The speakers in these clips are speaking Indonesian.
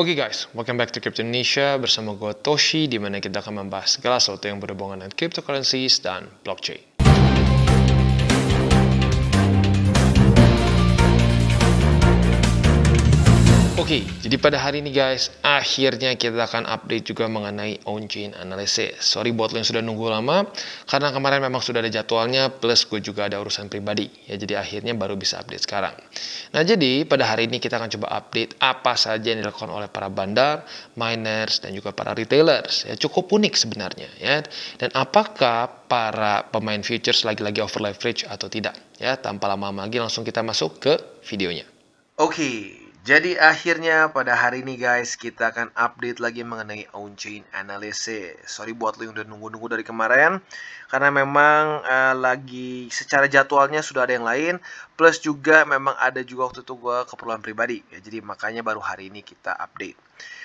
Oke okay guys, welcome back to Crypto Indonesia bersama gue Toshi di mana kita akan membahas segala sesuatu yang berhubungan dengan cryptocurrencies dan blockchain. Oke, okay, jadi pada hari ini guys, akhirnya kita akan update juga mengenai on-chain analysis. Sorry buat lo yang sudah nunggu lama, karena kemarin memang sudah ada jadwalnya, plus gue juga ada urusan pribadi. Ya, jadi akhirnya baru bisa update sekarang. Nah, jadi pada hari ini kita akan coba update apa saja yang dilakukan oleh para bandar, miners, dan juga para retailers. Ya, cukup unik sebenarnya. ya. Dan apakah para pemain futures lagi-lagi over leverage atau tidak? Ya, tanpa lama-lama lagi langsung kita masuk ke videonya. Oke, okay. Jadi akhirnya pada hari ini guys kita akan update lagi mengenai on-chain analysis. Sorry buat lo yang udah nunggu-nunggu dari kemarin karena memang uh, lagi secara jadwalnya sudah ada yang lain plus juga memang ada juga waktu itu gue keperluan pribadi ya jadi makanya baru hari ini kita update.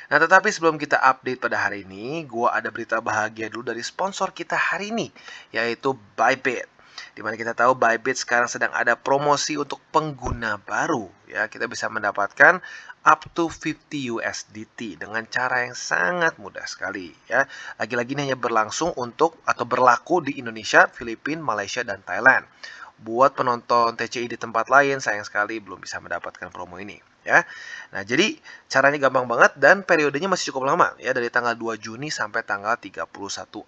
Nah tetapi sebelum kita update pada hari ini gue ada berita bahagia dulu dari sponsor kita hari ini yaitu Bybit. Dimana kita tahu Bybit sekarang sedang ada promosi untuk pengguna baru ya kita bisa mendapatkan up to 50 USDT dengan cara yang sangat mudah sekali ya. Lagi-lagi ini hanya berlangsung untuk atau berlaku di Indonesia, Filipina, Malaysia dan Thailand. Buat penonton TCI di tempat lain sayang sekali belum bisa mendapatkan promo ini ya. Nah, jadi caranya gampang banget dan periodenya masih cukup lama ya dari tanggal 2 Juni sampai tanggal 31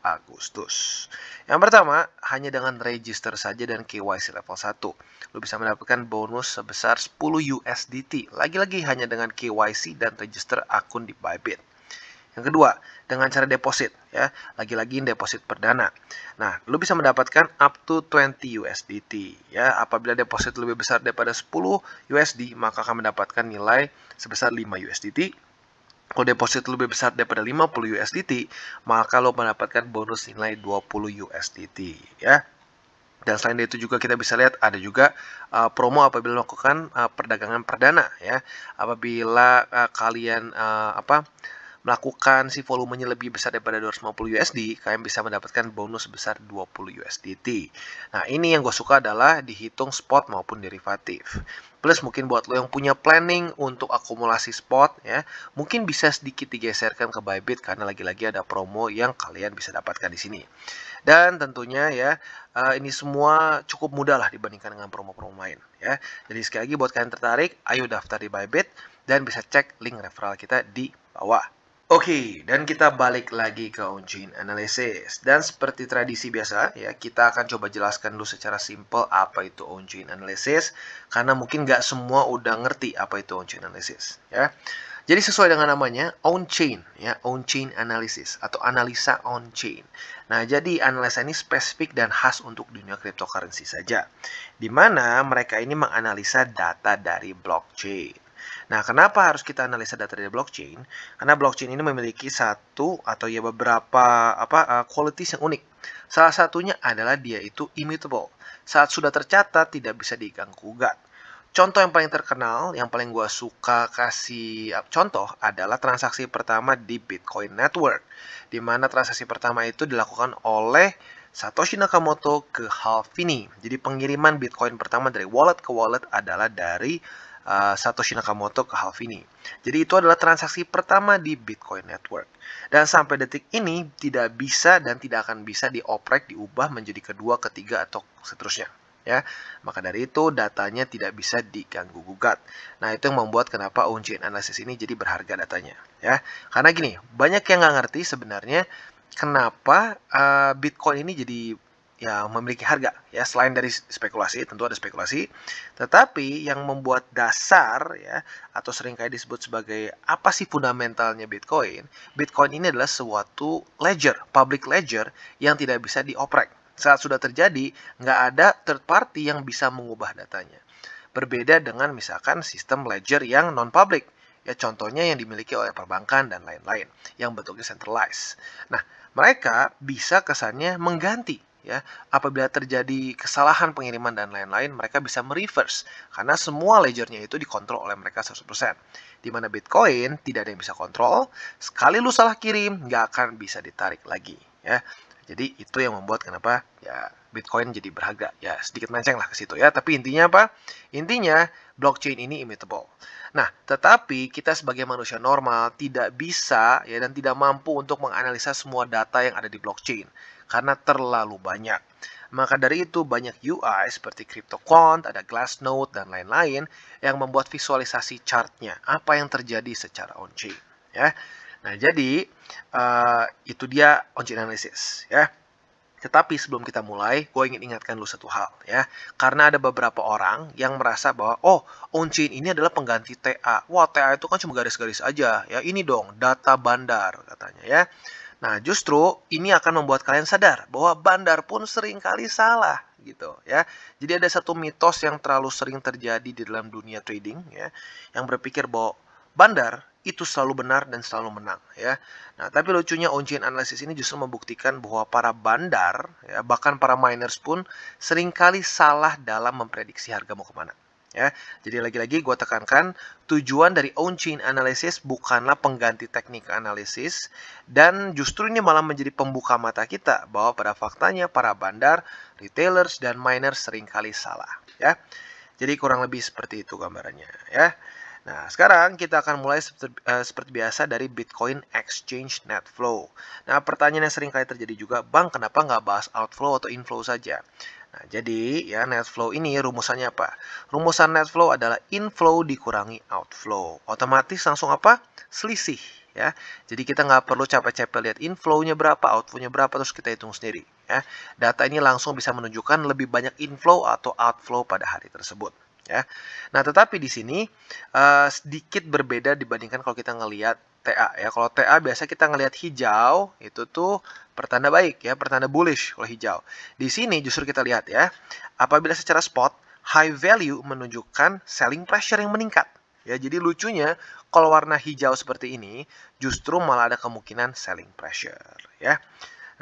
Agustus. Yang pertama, hanya dengan register saja dan KYC level 1. Lo bisa mendapatkan bonus sebesar 10 USDT. Lagi-lagi hanya dengan KYC dan register akun di Bybit. Yang kedua, dengan cara deposit ya. Lagi-lagi deposit perdana. Nah, lu bisa mendapatkan up to 20 USDT ya. Apabila deposit lebih besar daripada 10 USD, maka akan mendapatkan nilai sebesar 5 USDT. Kalau deposit lebih besar daripada 50 USDT, maka lo mendapatkan bonus nilai 20 USDT ya. Dan selain itu juga kita bisa lihat ada juga uh, promo apabila melakukan uh, perdagangan perdana ya. Apabila uh, kalian uh, apa melakukan si volumenya lebih besar daripada 250 USD, kalian bisa mendapatkan bonus sebesar 20 USDT. Nah, ini yang gue suka adalah dihitung spot maupun derivatif. Plus mungkin buat lo yang punya planning untuk akumulasi spot ya, mungkin bisa sedikit digeserkan ke Bybit karena lagi-lagi ada promo yang kalian bisa dapatkan di sini. Dan tentunya ya, eh, ini semua cukup mudah lah dibandingkan dengan promo-promo lain ya. Jadi sekali lagi buat kalian tertarik, ayo daftar di Bybit dan bisa cek link referral kita di bawah. Oke, okay, dan kita balik lagi ke on-chain analysis. Dan seperti tradisi biasa, ya kita akan coba jelaskan dulu secara simple apa itu on-chain analysis, karena mungkin nggak semua udah ngerti apa itu on-chain analysis. Ya, jadi sesuai dengan namanya on-chain, ya on-chain analysis atau analisa on-chain. Nah, jadi analisa ini spesifik dan khas untuk dunia cryptocurrency saja, di mana mereka ini menganalisa data dari blockchain. Nah, kenapa harus kita analisa data dari blockchain? Karena blockchain ini memiliki satu atau ya beberapa apa uh, qualities yang unik. Salah satunya adalah dia itu immutable. Saat sudah tercatat tidak bisa diganggu gugat. Contoh yang paling terkenal, yang paling gue suka kasih contoh adalah transaksi pertama di Bitcoin Network, di mana transaksi pertama itu dilakukan oleh Satoshi Nakamoto ke Halfini. Jadi pengiriman Bitcoin pertama dari wallet ke wallet adalah dari uh, Satoshi Nakamoto ke ini. Jadi itu adalah transaksi pertama di Bitcoin Network. Dan sampai detik ini tidak bisa dan tidak akan bisa dioprek, diubah menjadi kedua, ketiga, atau seterusnya ya. Maka dari itu datanya tidak bisa diganggu gugat. Nah, itu yang membuat kenapa uji analisis ini jadi berharga datanya, ya. Karena gini, banyak yang nggak ngerti sebenarnya kenapa uh, Bitcoin ini jadi ya memiliki harga ya selain dari spekulasi tentu ada spekulasi tetapi yang membuat dasar ya atau seringkali disebut sebagai apa sih fundamentalnya Bitcoin Bitcoin ini adalah suatu ledger public ledger yang tidak bisa dioprek saat sudah terjadi nggak ada third party yang bisa mengubah datanya berbeda dengan misalkan sistem ledger yang non public ya contohnya yang dimiliki oleh perbankan dan lain-lain yang bentuknya centralized nah mereka bisa kesannya mengganti ya apabila terjadi kesalahan pengiriman dan lain-lain mereka bisa mereverse karena semua ledgernya itu dikontrol oleh mereka 100% di mana Bitcoin tidak ada yang bisa kontrol sekali lu salah kirim nggak akan bisa ditarik lagi ya jadi itu yang membuat kenapa ya Bitcoin jadi berharga ya sedikit menceng lah ke situ ya tapi intinya apa intinya blockchain ini immutable. Nah, tetapi kita sebagai manusia normal tidak bisa ya dan tidak mampu untuk menganalisa semua data yang ada di blockchain karena terlalu banyak. Maka dari itu banyak UI seperti CryptoQuant, ada Glassnode, dan lain-lain yang membuat visualisasi chartnya, apa yang terjadi secara on-chain. Ya. Nah, jadi uh, itu dia on-chain analysis. Ya. Tetapi sebelum kita mulai, gue ingin ingatkan lu satu hal ya. Karena ada beberapa orang yang merasa bahwa, oh, on ini adalah pengganti TA. Wah, TA itu kan cuma garis-garis aja. Ya, ini dong, data bandar katanya ya. Nah, justru ini akan membuat kalian sadar bahwa bandar pun seringkali salah gitu ya. Jadi ada satu mitos yang terlalu sering terjadi di dalam dunia trading ya, yang berpikir bahwa bandar itu selalu benar dan selalu menang ya. Nah, tapi lucunya on-chain analysis ini justru membuktikan bahwa para bandar ya, bahkan para miners pun seringkali salah dalam memprediksi harga mau kemana. Ya, jadi lagi-lagi gue tekankan tujuan dari on-chain analysis bukanlah pengganti teknik analisis dan justru ini malah menjadi pembuka mata kita bahwa pada faktanya para bandar, retailers dan miners seringkali salah. Ya, jadi kurang lebih seperti itu gambarannya. Ya, Nah, sekarang kita akan mulai eh, seperti, biasa dari Bitcoin Exchange Net Flow. Nah, pertanyaan yang sering kali terjadi juga, Bang, kenapa nggak bahas outflow atau inflow saja? Nah, jadi ya net flow ini rumusannya apa? Rumusan net flow adalah inflow dikurangi outflow. Otomatis langsung apa? Selisih ya. Jadi kita nggak perlu capek-capek lihat inflow-nya berapa, outflow-nya berapa terus kita hitung sendiri ya. Data ini langsung bisa menunjukkan lebih banyak inflow atau outflow pada hari tersebut ya. Nah, tetapi di sini uh, sedikit berbeda dibandingkan kalau kita ngelihat TA ya. Kalau TA biasa kita ngelihat hijau itu tuh pertanda baik ya, pertanda bullish kalau hijau. Di sini justru kita lihat ya, apabila secara spot high value menunjukkan selling pressure yang meningkat. Ya, jadi lucunya kalau warna hijau seperti ini justru malah ada kemungkinan selling pressure ya.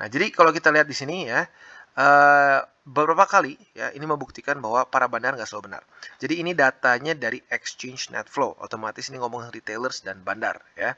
Nah, jadi kalau kita lihat di sini ya, eh, beberapa kali ya ini membuktikan bahwa para bandar nggak selalu benar. Jadi ini datanya dari exchange net flow. Otomatis ini ngomong retailers dan bandar ya.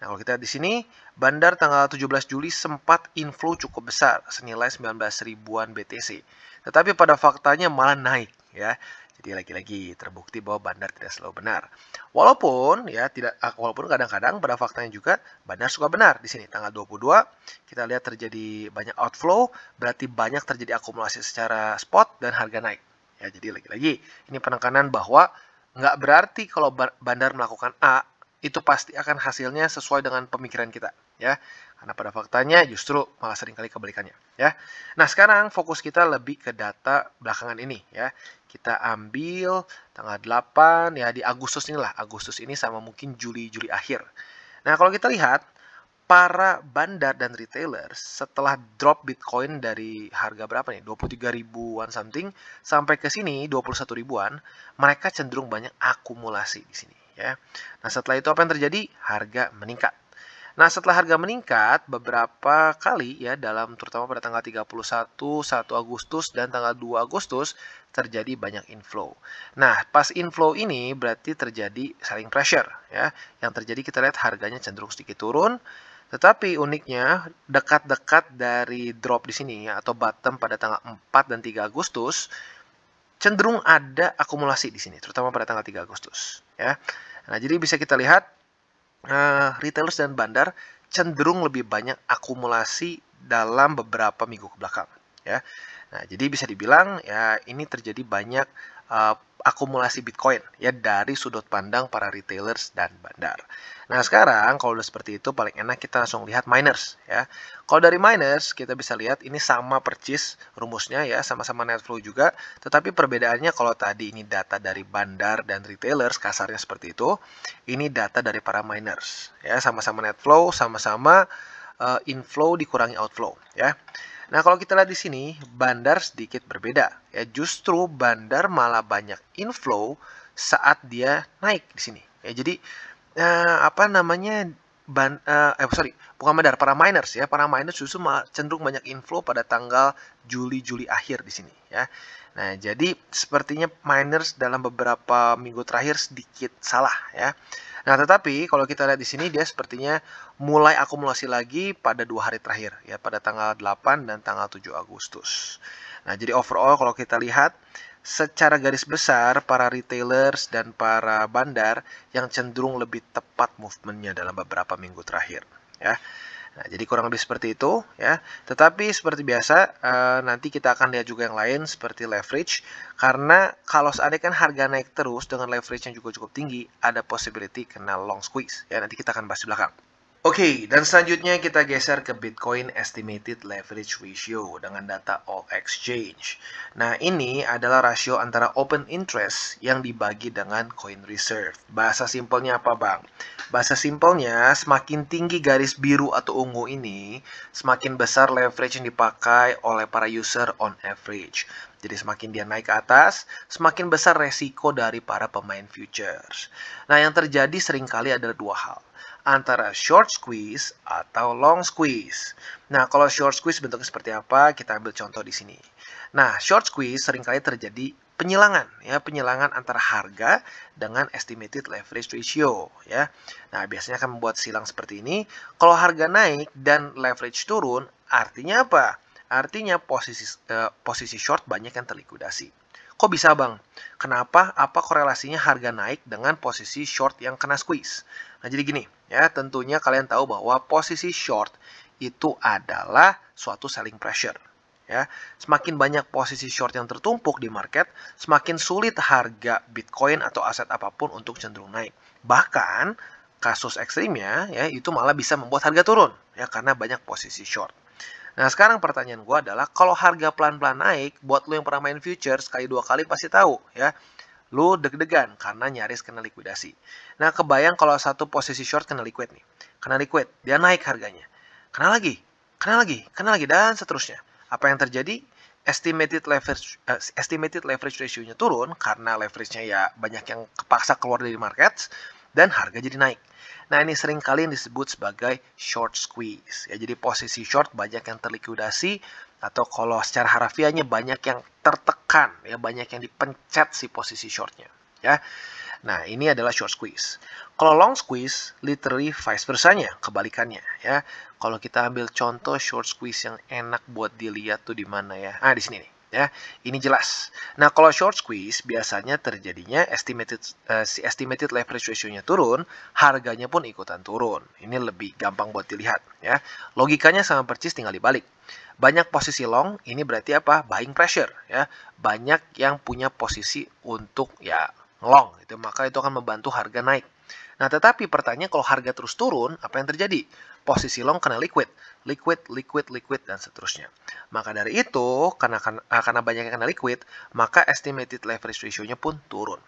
Nah, kalau kita di sini bandar tanggal 17 Juli sempat inflow cukup besar senilai 19 ribuan BTC. Tetapi pada faktanya malah naik ya. Jadi lagi-lagi terbukti bahwa bandar tidak selalu benar. Walaupun ya tidak ah, walaupun kadang-kadang pada faktanya juga bandar suka benar. Di sini tanggal 22 kita lihat terjadi banyak outflow, berarti banyak terjadi akumulasi secara spot dan harga naik. Ya, jadi lagi-lagi ini penekanan bahwa nggak berarti kalau bandar melakukan A itu pasti akan hasilnya sesuai dengan pemikiran kita ya karena pada faktanya justru malah seringkali kebalikannya ya. Nah, sekarang fokus kita lebih ke data belakangan ini ya. Kita ambil tanggal 8 ya di Agustus inilah. Agustus ini sama mungkin Juli-Juli akhir. Nah, kalau kita lihat para bandar dan retailer setelah drop Bitcoin dari harga berapa nih? 23 ribuan something sampai ke sini 21 ribuan, mereka cenderung banyak akumulasi di sini ya. Nah, setelah itu apa yang terjadi? Harga meningkat Nah, setelah harga meningkat beberapa kali ya dalam terutama pada tanggal 31, 1 Agustus dan tanggal 2 Agustus terjadi banyak inflow. Nah, pas inflow ini berarti terjadi selling pressure ya. Yang terjadi kita lihat harganya cenderung sedikit turun. Tetapi uniknya dekat-dekat dari drop di sini ya, atau bottom pada tanggal 4 dan 3 Agustus cenderung ada akumulasi di sini terutama pada tanggal 3 Agustus ya. Nah, jadi bisa kita lihat uh, retailers dan bandar cenderung lebih banyak akumulasi dalam beberapa minggu kebelakang ya. Nah, jadi bisa dibilang ya ini terjadi banyak uh, akumulasi Bitcoin ya dari sudut pandang para retailers dan bandar. Nah sekarang kalau udah seperti itu paling enak kita langsung lihat miners ya. Kalau dari miners kita bisa lihat ini sama percis rumusnya ya sama-sama net flow juga. Tetapi perbedaannya kalau tadi ini data dari bandar dan retailers kasarnya seperti itu. Ini data dari para miners ya sama-sama net flow sama-sama uh, inflow dikurangi outflow ya. Nah, kalau kita lihat di sini bandar sedikit berbeda ya. Justru bandar malah banyak inflow saat dia naik di sini. Ya, jadi eh, apa namanya ban, uh, eh sorry bukan bandar para miners ya para miners justru cenderung banyak inflow pada tanggal Juli Juli akhir di sini ya nah jadi sepertinya miners dalam beberapa minggu terakhir sedikit salah ya nah tetapi kalau kita lihat di sini dia sepertinya mulai akumulasi lagi pada dua hari terakhir ya pada tanggal 8 dan tanggal 7 Agustus nah jadi overall kalau kita lihat secara garis besar para retailers dan para bandar yang cenderung lebih tepat movementnya dalam beberapa minggu terakhir ya nah, jadi kurang lebih seperti itu ya tetapi seperti biasa eh, nanti kita akan lihat juga yang lain seperti leverage karena kalau seandainya kan harga naik terus dengan leverage yang juga cukup tinggi ada possibility kena long squeeze ya nanti kita akan bahas di belakang Oke, okay, dan selanjutnya kita geser ke Bitcoin Estimated Leverage Ratio dengan data All Exchange. Nah, ini adalah rasio antara open interest yang dibagi dengan coin reserve. Bahasa simpelnya apa, Bang? Bahasa simpelnya, semakin tinggi garis biru atau ungu ini, semakin besar leverage yang dipakai oleh para user on average. Jadi semakin dia naik ke atas, semakin besar resiko dari para pemain futures. Nah, yang terjadi seringkali adalah dua hal antara short squeeze atau long squeeze. Nah, kalau short squeeze bentuknya seperti apa? Kita ambil contoh di sini. Nah, short squeeze seringkali terjadi penyilangan ya, penyilangan antara harga dengan estimated leverage ratio ya. Nah, biasanya akan membuat silang seperti ini. Kalau harga naik dan leverage turun, artinya apa? Artinya posisi uh, posisi short banyak yang terlikuidasi. Kok bisa bang? Kenapa? Apa korelasinya harga naik dengan posisi short yang kena squeeze? Nah jadi gini ya tentunya kalian tahu bahwa posisi short itu adalah suatu selling pressure. Ya, semakin banyak posisi short yang tertumpuk di market, semakin sulit harga Bitcoin atau aset apapun untuk cenderung naik. Bahkan kasus ekstrimnya ya itu malah bisa membuat harga turun ya karena banyak posisi short. Nah sekarang pertanyaan gue adalah kalau harga pelan-pelan naik, buat lo yang pernah main futures sekali dua kali pasti tahu ya lo deg-degan karena nyaris kena likuidasi. Nah, kebayang kalau satu posisi short kena liquid nih. Kena liquid, dia naik harganya. Kena lagi, kena lagi, kena lagi, dan seterusnya. Apa yang terjadi? Estimated leverage, uh, estimated leverage ratio-nya turun karena leverage-nya ya banyak yang kepaksa keluar dari market dan harga jadi naik. Nah, ini sering kali yang disebut sebagai short squeeze. Ya, jadi posisi short banyak yang terlikuidasi atau kalau secara harafiahnya banyak yang tertekan, ya banyak yang dipencet si posisi shortnya, ya. Nah, ini adalah short squeeze. Kalau long squeeze, literally vice nya kebalikannya, ya. Kalau kita ambil contoh short squeeze yang enak buat dilihat tuh di mana ya? Ah, di sini nih ya. Ini jelas. Nah, kalau short squeeze biasanya terjadinya estimated uh, si estimated leverage ratio-nya turun, harganya pun ikutan turun. Ini lebih gampang buat dilihat ya. Logikanya sama persis tinggal dibalik. Banyak posisi long, ini berarti apa? Buying pressure ya. Banyak yang punya posisi untuk ya long itu maka itu akan membantu harga naik. Nah, tetapi pertanyaan kalau harga terus turun, apa yang terjadi? posisi long kena liquid, liquid, liquid, liquid, dan seterusnya. Maka dari itu, karena, karena ah, banyak yang kena liquid, maka estimated leverage ratio-nya pun turun.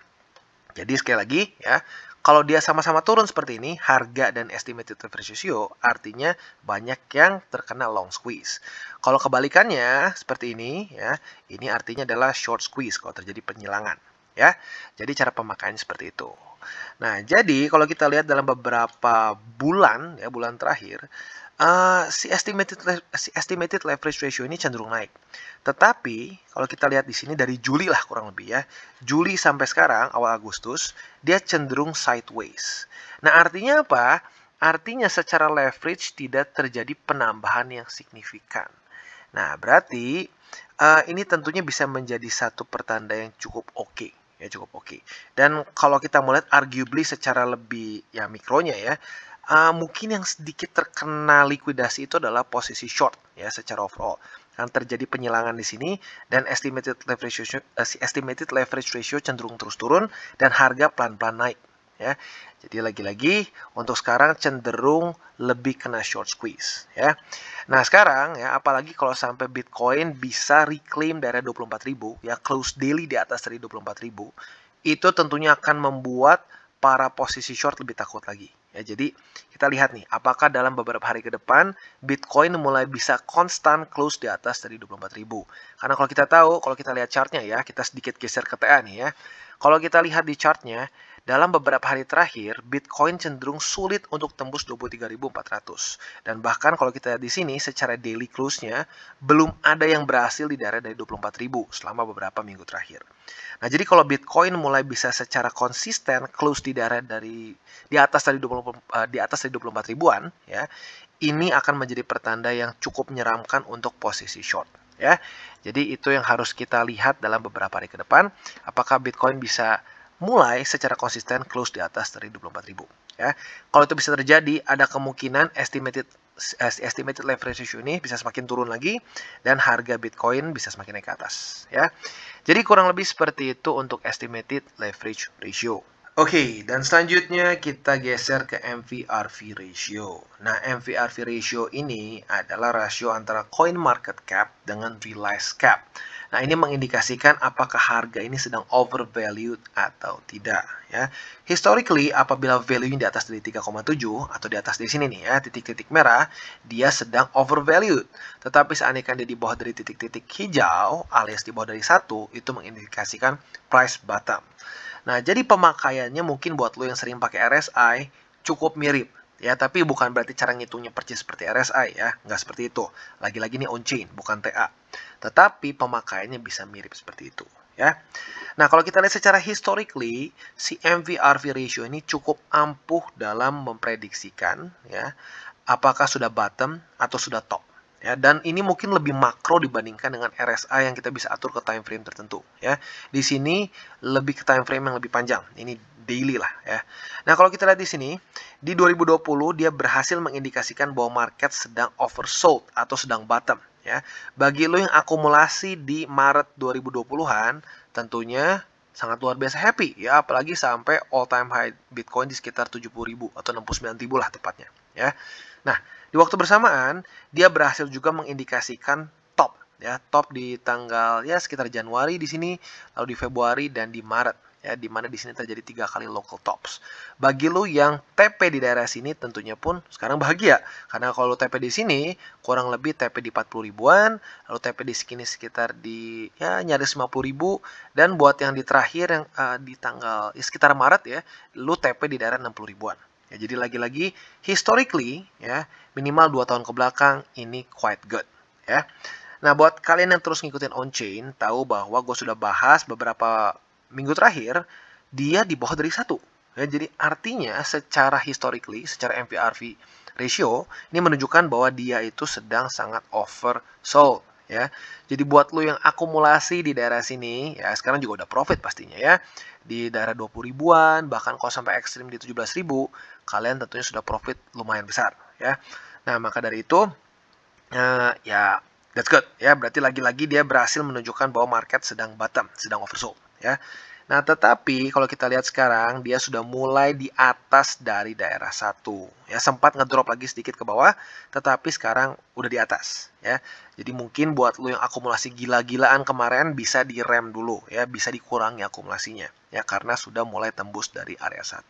Jadi sekali lagi ya, kalau dia sama-sama turun seperti ini, harga dan estimated leverage ratio artinya banyak yang terkena long squeeze. Kalau kebalikannya seperti ini ya, ini artinya adalah short squeeze kalau terjadi penyilangan ya. Jadi cara pemakaiannya seperti itu. Nah, jadi kalau kita lihat dalam beberapa bulan ya bulan terakhir Uh, si estimated si estimated leverage ratio ini cenderung naik. Tetapi kalau kita lihat di sini dari Juli lah kurang lebih ya, Juli sampai sekarang awal Agustus dia cenderung sideways. Nah artinya apa? Artinya secara leverage tidak terjadi penambahan yang signifikan. Nah berarti uh, ini tentunya bisa menjadi satu pertanda yang cukup oke. Okay ya cukup oke. Okay. Dan kalau kita melihat arguably secara lebih ya mikronya ya, uh, mungkin yang sedikit terkena likuidasi itu adalah posisi short ya secara overall kan terjadi penyilangan di sini dan estimated leverage ratio, eh, estimated leverage ratio cenderung terus turun dan harga pelan-pelan naik ya. Jadi lagi-lagi untuk sekarang cenderung lebih kena short squeeze ya. Nah, sekarang ya apalagi kalau sampai Bitcoin bisa reclaim dari 24.000 ya close daily di atas dari 24.000 itu tentunya akan membuat para posisi short lebih takut lagi. Ya, jadi kita lihat nih, apakah dalam beberapa hari ke depan Bitcoin mulai bisa konstan close di atas dari 24.000. Karena kalau kita tahu, kalau kita lihat chartnya ya, kita sedikit geser ke TA nih ya. Kalau kita lihat di chartnya, dalam beberapa hari terakhir, Bitcoin cenderung sulit untuk tembus 23.400. Dan bahkan kalau kita di sini secara daily close-nya, belum ada yang berhasil di daerah dari 24.000 selama beberapa minggu terakhir. Nah, jadi kalau Bitcoin mulai bisa secara konsisten close di daerah dari di atas dari 20 eh, di atas dari 24 ribuan ya, ini akan menjadi pertanda yang cukup menyeramkan untuk posisi short ya. Jadi itu yang harus kita lihat dalam beberapa hari ke depan apakah Bitcoin bisa mulai secara konsisten close di atas dari 24.000 ya. Kalau itu bisa terjadi, ada kemungkinan estimated estimated leverage ratio ini bisa semakin turun lagi dan harga Bitcoin bisa semakin naik ke atas ya. Jadi kurang lebih seperti itu untuk estimated leverage ratio. Oke, okay, dan selanjutnya kita geser ke MVRV ratio. Nah, MVRV ratio ini adalah rasio antara coin market cap dengan realized cap. Nah, ini mengindikasikan apakah harga ini sedang overvalued atau tidak ya. Historically, apabila value-nya di atas dari 3,7 atau di atas di sini nih ya, titik-titik merah, dia sedang overvalued. Tetapi seandainya dia di bawah dari titik-titik hijau alias di bawah dari satu itu mengindikasikan price bottom. Nah, jadi pemakaiannya mungkin buat lo yang sering pakai RSI cukup mirip Ya, tapi bukan berarti cara ngitungnya persis seperti RSI ya, nggak seperti itu. Lagi-lagi ini on-chain, bukan TA. Tetapi pemakaiannya bisa mirip seperti itu ya. Nah, kalau kita lihat secara historically, si MVRV ratio ini cukup ampuh dalam memprediksikan ya, apakah sudah bottom atau sudah top. Ya, dan ini mungkin lebih makro dibandingkan dengan RSA yang kita bisa atur ke time frame tertentu. Ya, di sini lebih ke time frame yang lebih panjang. Ini daily lah. Ya. Nah, kalau kita lihat di sini, di 2020 dia berhasil mengindikasikan bahwa market sedang oversold atau sedang bottom. Ya, bagi lo yang akumulasi di Maret 2020-an, tentunya sangat luar biasa happy ya apalagi sampai all time high Bitcoin di sekitar 70.000 atau 69.000 lah tepatnya ya. Nah, di waktu bersamaan, dia berhasil juga mengindikasikan top, ya top di tanggal ya sekitar Januari di sini, lalu di Februari dan di Maret, ya di mana di sini terjadi tiga kali local tops. Bagi lo yang TP di daerah sini tentunya pun sekarang bahagia, karena kalau lu TP di sini kurang lebih TP di 40 ribuan, lalu TP di sini sekitar di ya nyaris 50 ribu, dan buat yang di terakhir yang uh, di tanggal ya, sekitar Maret ya, lo TP di daerah 60 ribuan. Ya, jadi lagi-lagi historically ya minimal 2 tahun ke belakang ini quite good ya. Nah, buat kalian yang terus ngikutin on chain tahu bahwa gue sudah bahas beberapa minggu terakhir dia di bawah dari satu. Ya, jadi artinya secara historically, secara MPRV ratio ini menunjukkan bahwa dia itu sedang sangat oversold ya. Jadi buat lo yang akumulasi di daerah sini ya sekarang juga udah profit pastinya ya. Di daerah 20 ribuan bahkan kalau sampai ekstrim di 17 ribu kalian tentunya sudah profit lumayan besar ya. Nah maka dari itu uh, ya that's good ya berarti lagi-lagi dia berhasil menunjukkan bahwa market sedang bottom sedang oversold ya. Nah, tetapi kalau kita lihat sekarang dia sudah mulai di atas dari daerah 1. Ya, sempat ngedrop lagi sedikit ke bawah, tetapi sekarang udah di atas, ya. Jadi mungkin buat lo yang akumulasi gila-gilaan kemarin bisa direm dulu ya, bisa dikurangi akumulasinya ya karena sudah mulai tembus dari area 1.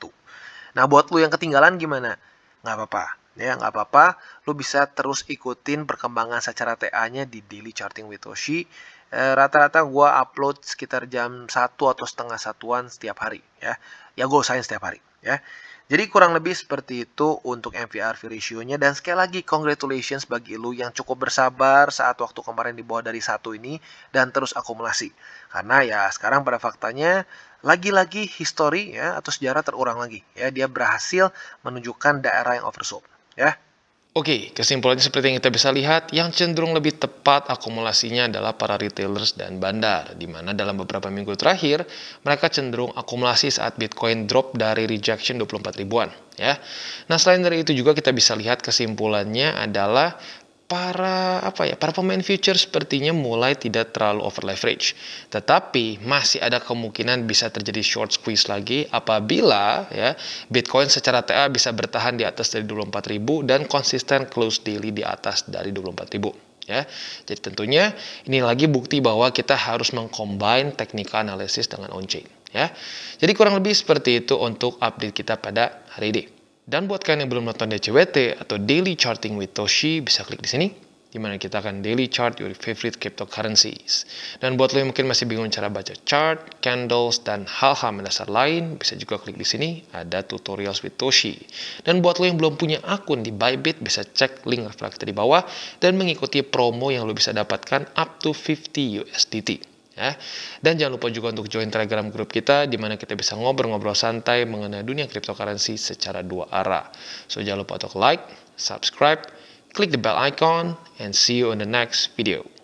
Nah, buat lo yang ketinggalan gimana? Nggak apa-apa, ya nggak apa-apa lo bisa terus ikutin perkembangan secara TA-nya di daily charting with Oshi. Eh, rata-rata gue upload sekitar jam satu atau setengah satuan setiap hari ya. Ya gue usahain setiap hari ya. Jadi kurang lebih seperti itu untuk MVRV ratio-nya dan sekali lagi congratulations bagi lu yang cukup bersabar saat waktu kemarin di bawah dari satu ini dan terus akumulasi. Karena ya sekarang pada faktanya lagi-lagi history ya atau sejarah terulang lagi ya dia berhasil menunjukkan daerah yang oversold ya. Oke, kesimpulannya seperti yang kita bisa lihat, yang cenderung lebih tepat akumulasinya adalah para retailers dan bandar, di mana dalam beberapa minggu terakhir, mereka cenderung akumulasi saat Bitcoin drop dari rejection 24 ribuan. Ya. Nah, selain dari itu juga kita bisa lihat kesimpulannya adalah para apa ya para pemain future sepertinya mulai tidak terlalu over leverage. Tetapi masih ada kemungkinan bisa terjadi short squeeze lagi apabila ya Bitcoin secara TA bisa bertahan di atas dari 24.000 dan konsisten close daily di atas dari 24.000 ya. Jadi tentunya ini lagi bukti bahwa kita harus mengcombine teknikal analisis dengan on chain ya. Jadi kurang lebih seperti itu untuk update kita pada hari ini. Dan buat kalian yang belum nonton DCWT atau Daily Charting with Toshi, bisa klik di sini di mana kita akan daily chart your favorite cryptocurrencies. Dan buat lo yang mungkin masih bingung cara baca chart, candles, dan hal-hal mendasar lain, bisa juga klik di sini, ada tutorials with Toshi. Dan buat lo yang belum punya akun di Bybit, bisa cek link reflektor di bawah dan mengikuti promo yang lo bisa dapatkan up to 50 USDT ya. Dan jangan lupa juga untuk join Telegram grup kita di mana kita bisa ngobrol-ngobrol santai mengenai dunia cryptocurrency secara dua arah. So jangan lupa untuk like, subscribe, click the bell icon and see you on the next video.